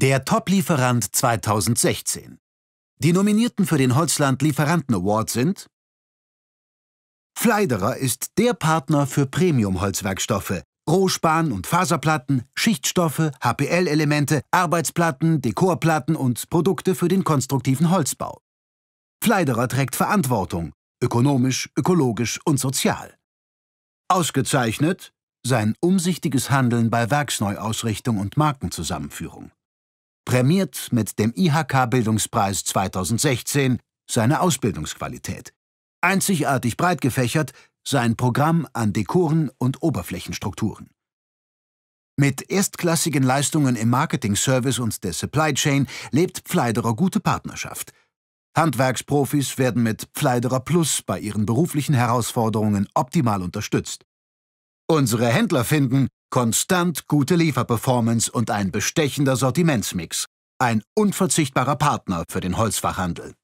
Der Top-Lieferant 2016. Die Nominierten für den Holzland Lieferanten Award sind Fleiderer ist der Partner für Premium-Holzwerkstoffe, Rohspan und Faserplatten, Schichtstoffe, HPL-Elemente, Arbeitsplatten, Dekorplatten und Produkte für den konstruktiven Holzbau. Fleiderer trägt Verantwortung, ökonomisch, ökologisch und sozial. Ausgezeichnet sein umsichtiges Handeln bei Werksneuausrichtung und Markenzusammenführung prämiert mit dem IHK-Bildungspreis 2016 seine Ausbildungsqualität. Einzigartig breit gefächert sein Programm an Dekoren und Oberflächenstrukturen. Mit erstklassigen Leistungen im Marketing-Service und der Supply Chain lebt Pfleiderer gute Partnerschaft. Handwerksprofis werden mit Pfleiderer Plus bei ihren beruflichen Herausforderungen optimal unterstützt. Unsere Händler finden, Konstant gute Lieferperformance und ein bestechender Sortimentsmix. Ein unverzichtbarer Partner für den Holzfachhandel.